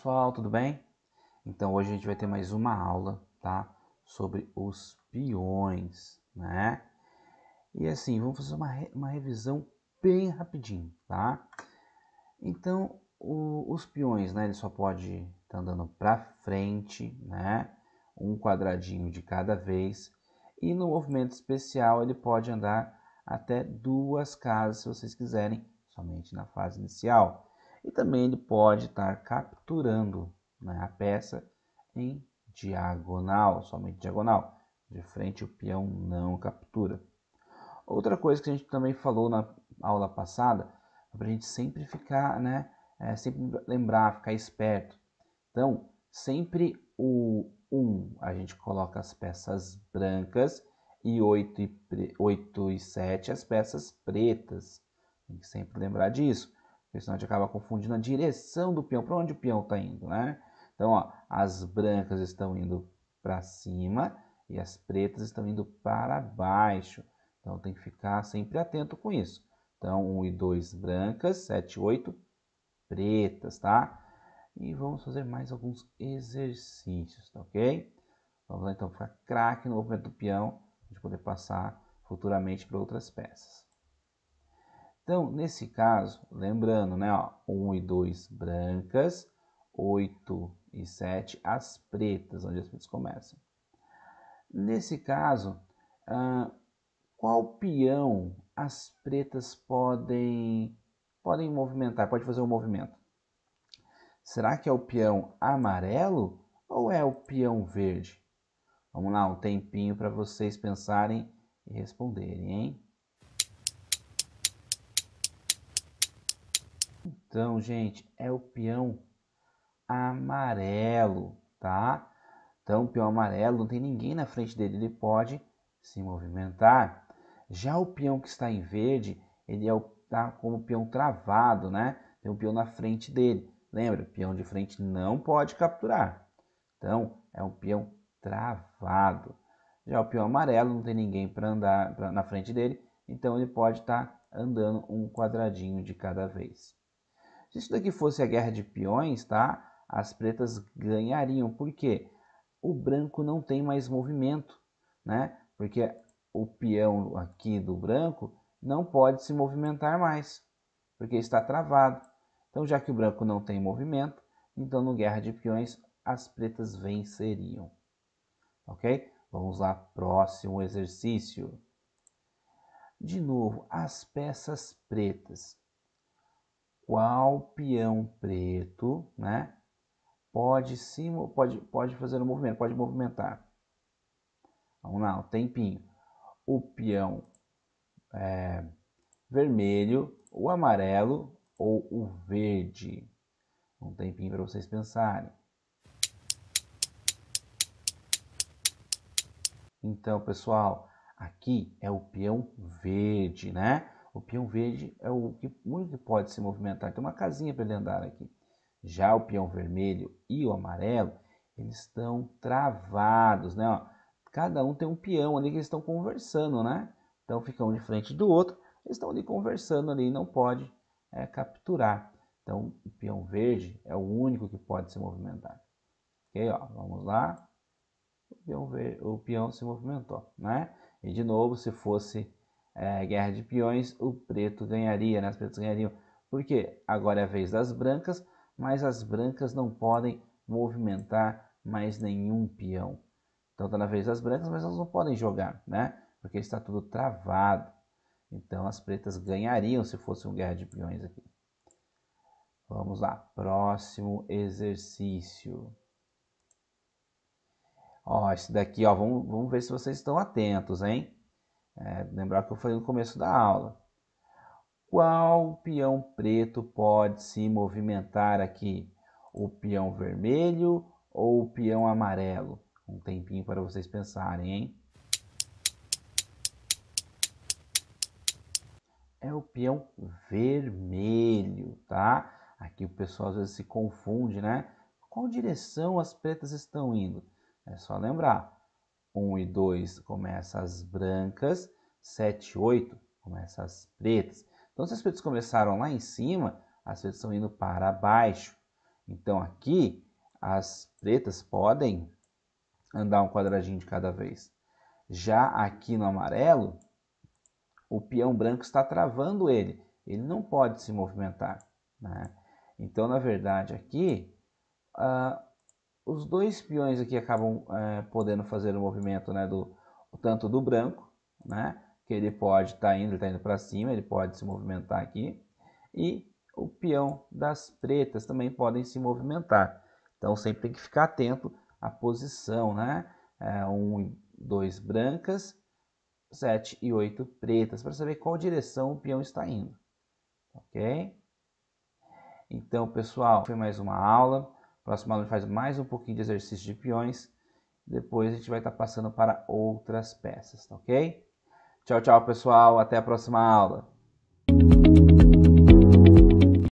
pessoal, tudo bem? Então hoje a gente vai ter mais uma aula, tá? Sobre os peões, né? E assim, vamos fazer uma, re uma revisão bem rapidinho, tá? Então, o, os peões, né? Ele só pode estar tá andando para frente, né? Um quadradinho de cada vez. E no movimento especial ele pode andar até duas casas, se vocês quiserem, somente na fase inicial e também ele pode estar capturando né, a peça em diagonal, somente diagonal. De frente o peão não captura. Outra coisa que a gente também falou na aula passada, para a gente sempre ficar, né, é, sempre lembrar, ficar esperto. Então, sempre o 1, um, a gente coloca as peças brancas e 8 e, 8 e 7 as peças pretas. Tem que sempre lembrar disso. Porque senão a gente acaba confundindo a direção do peão, para onde o peão está indo, né? Então, ó, as brancas estão indo para cima e as pretas estão indo para baixo. Então, tem que ficar sempre atento com isso. Então, 1 e 2 brancas, 7 8 pretas, tá? E vamos fazer mais alguns exercícios, tá ok? Vamos lá, então, ficar craque no movimento do peão, a gente poder passar futuramente para outras peças. Então, nesse caso, lembrando, né, ó, 1 e 2 brancas, 8 e 7 as pretas, onde as pretas começam. Nesse caso, qual peão as pretas podem, podem movimentar, pode fazer um movimento? Será que é o peão amarelo ou é o peão verde? Vamos lá, um tempinho para vocês pensarem e responderem, hein? Furacão, então, gente, é o peão amarelo, tá? Então, o peão amarelo não tem ninguém na frente dele, ele pode se movimentar. Já o peão que está em verde, ele é o, tá como peão travado, né? Tem um peão na frente dele. Lembra, peão de frente não pode capturar. Então, é um peão travado. Já o peão amarelo não tem ninguém para andar pra, na frente dele, então ele pode estar tá andando um quadradinho de cada vez. Se isso daqui fosse a guerra de peões, tá? As pretas ganhariam, porque o branco não tem mais movimento, né? Porque o peão aqui do branco não pode se movimentar mais, porque está travado. Então, já que o branco não tem movimento, então no guerra de peões as pretas venceriam. OK? Vamos lá, próximo exercício. De novo, as peças pretas qual peão preto, né? Pode, sim, pode, pode fazer o um movimento, pode movimentar. Vamos lá, um tempinho. O peão é, vermelho, o amarelo ou o verde. Um tempinho para vocês pensarem. Então, pessoal, aqui é o peão verde, né? O peão verde é o que, único que pode se movimentar. Tem uma casinha para ele andar aqui. Já o peão vermelho e o amarelo, eles estão travados, né? Ó, cada um tem um peão ali que eles estão conversando, né? Então fica um de frente do outro, eles estão ali conversando ali, não pode é, capturar. Então o peão verde é o único que pode se movimentar. Ok, ó, vamos lá. O peão, verde, o peão se movimentou, né? E de novo, se fosse é, Guerra de Peões, o preto ganharia, né? As pretas ganhariam. Porque agora é a vez das brancas, mas as brancas não podem movimentar mais nenhum peão. Então está na vez das brancas, mas elas não podem jogar, né? Porque está tudo travado. Então as pretas ganhariam se fosse uma guerra de peões aqui. Vamos lá, próximo exercício. Ó, esse daqui, ó, vamos, vamos ver se vocês estão atentos, hein? É, lembrar que eu falei no começo da aula. Qual peão preto pode se movimentar aqui? O peão vermelho ou o peão amarelo? Um tempinho para vocês pensarem, hein? É o peão vermelho, tá? Aqui o pessoal às vezes se confunde, né? Qual direção as pretas estão indo? É só lembrar 1 e 2 começa as brancas, 7 e 8 começa as pretas. Então, se as pretas começaram lá em cima, as pretas estão indo para baixo. Então, aqui, as pretas podem andar um quadradinho de cada vez. Já aqui no amarelo, o peão branco está travando ele. Ele não pode se movimentar. Né? Então, na verdade, aqui, ah, os dois peões aqui acabam é, podendo fazer o movimento né, do tanto do branco, né, que ele pode estar tá indo, está indo para cima, ele pode se movimentar aqui, e o peão das pretas também podem se movimentar. Então sempre tem que ficar atento à posição, né? É, um, dois brancas, sete e oito pretas, para saber qual direção o peão está indo, ok? Então, pessoal, foi mais uma aula. Próximo aluno faz mais um pouquinho de exercício de peões. Depois a gente vai estar tá passando para outras peças, tá ok? Tchau, tchau, pessoal. Até a próxima aula.